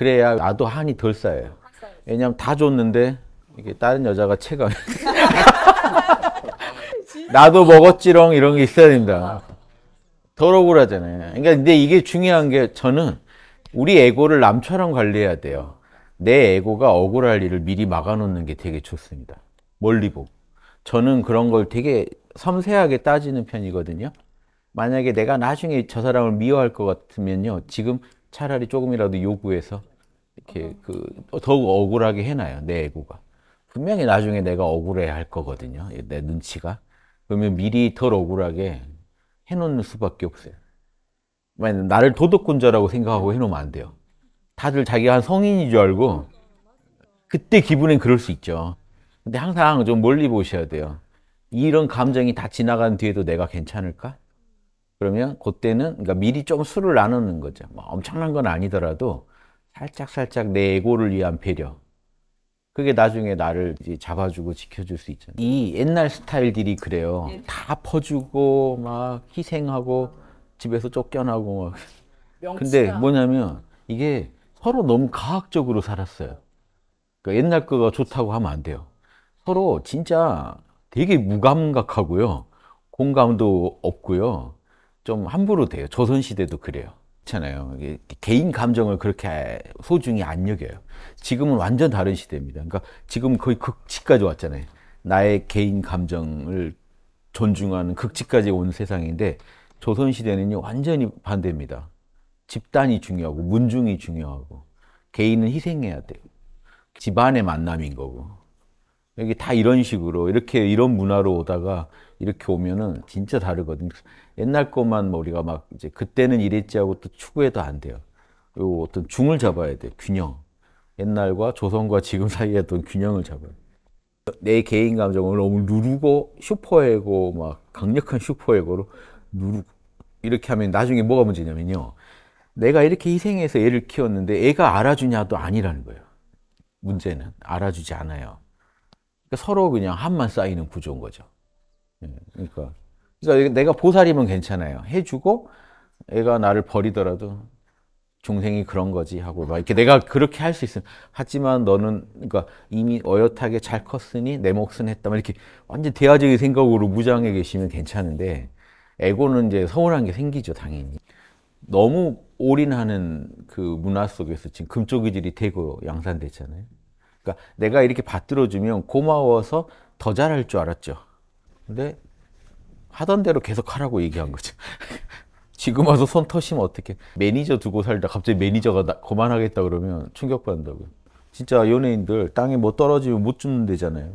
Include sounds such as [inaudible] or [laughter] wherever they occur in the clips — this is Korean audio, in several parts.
그래야 나도 한이 덜 아, 쌓여요. 왜냐면 다 줬는데 이게 다른 여자가 채가 [laughs] 나도 먹었지롱 이런 게 있어야 됩니다. 덜 억울하잖아요. 그러니까 근데 이게 중요한 게 저는 우리 에고를 남처럼 관리해야 돼요. 내 에고가 억울할 일을 미리 막아놓는 게 되게 좋습니다. 멀리 보고. 저는 그런 걸 되게 섬세하게 따지는 편이거든요. 만약에 내가 나중에 저 사람을 미워할 것 같으면요. 지금 차라리 조금이라도 요구해서 이렇게 그 더욱 억울하게 해놔요 내 애고가 분명히 나중에 내가 억울해야 할 거거든요 내 눈치가 그러면 미리 덜 억울하게 해놓는 수밖에 없어요 만약 나를 도덕군자라고 생각하고 해놓으면 안 돼요 다들 자기가 한 성인인 줄 알고 그때 기분엔 그럴 수 있죠 근데 항상 좀 멀리 보셔야 돼요 이런 감정이 다 지나간 뒤에도 내가 괜찮을까? 그러면 그때는 그러니까 미리 좀 술을 나누는 거죠. 뭐 엄청난 건 아니더라도 살짝살짝 내 에고를 위한 배려. 그게 나중에 나를 이제 잡아주고 지켜줄 수 있잖아요. 이 옛날 스타일들이 그래요. 예. 다 퍼주고, 막 희생하고, 집에서 쫓겨나고, 막. 근데 뭐냐면, 이게 서로 너무 과학적으로 살았어요. 그러니까 옛날 거가 좋다고 하면 안 돼요. 서로 진짜 되게 무감각하고요. 공감도 없고요. 좀 함부로 돼요. 조선시대도 그래요. 그렇잖아요. 개인 감정을 그렇게 소중히 안 여겨요. 지금은 완전 다른 시대입니다. 그러니까 지금 거의 극치까지 왔잖아요. 나의 개인 감정을 존중하는 극치까지 온 세상인데 조선 시대는요 완전히 반대입니다. 집단이 중요하고 문중이 중요하고 개인은 희생해야 돼요. 집안의 만남인 거고 여기 다 이런 식으로 이렇게 이런 문화로 오다가 이렇게 오면은 진짜 다르거든. 옛날 것만 뭐 우리가 막 이제 그때는 이랬지 하고 또 추구해도 안 돼요. 요 어떤 중을 잡아야 돼. 균형. 옛날과 조선과 지금 사이의 어떤 균형을 잡아야 돼. 내 개인 감정을 너무 누르고 슈퍼에고 막 강력한 슈퍼에고로 누르고 이렇게 하면 나중에 뭐가 문제냐면요. 내가 이렇게 희생해서 애를 키웠는데 애가 알아주냐도 아니라는 거예요. 문제는 알아주지 않아요. 그러니까 서로 그냥 한만 쌓이는 구조인 거죠. 예, 그러니까, 그러니까 내가 보살이면 괜찮아요. 해주고 애가 나를 버리더라도 중생이 그런 거지 하고 막 이렇게 내가 그렇게 할 수 있음. 하지만 너는 그러니까 이미 어엿하게 잘 컸으니 내 몫은 했다. 이렇게 완전 대화적인 생각으로 무장해 계시면 괜찮은데 에고는 이제 서운한 게 생기죠 당연히. 너무 올인하는 그 문화 속에서 지금 금쪽이질이 되고 양산됐잖아요. 그러니까 내가 이렇게 받들어주면 고마워서 더 잘할 줄 알았죠. 근데 하던 대로 계속 하라고 얘기한 거죠. [laughs] 지금 와서 손 터시면 어떻게 매니저 두고 살다 갑자기 매니저가 나, 그만하겠다 그러면 충격받는다고요. 진짜 연예인들 땅에 뭐 떨어지면 못 죽는 데잖아요.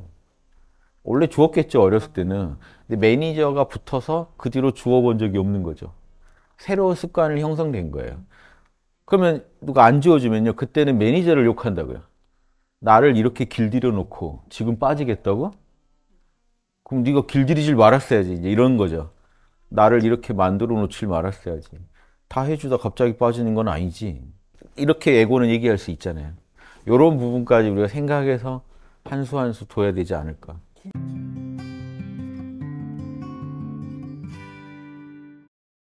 원래 주었겠죠 어렸을 때는. 근데 매니저가 붙어서 그 뒤로 주워본 적이 없는 거죠. 새로운 습관을 형성된 거예요. 그러면 누가 안 주워주면요 그때는 매니저를 욕한다고요. 나를 이렇게 길들여 놓고 지금 빠지겠다고? 그럼 네가 길들이질 말았어야지 이제 이런 거죠. 나를 이렇게 만들어 놓질 말았어야지. 다 해주다 갑자기 빠지는 건 아니지. 이렇게 예고는 얘기할 수 있잖아요. 이런 부분까지 우리가 생각해서 한 수 한 수 둬야 되지 않을까.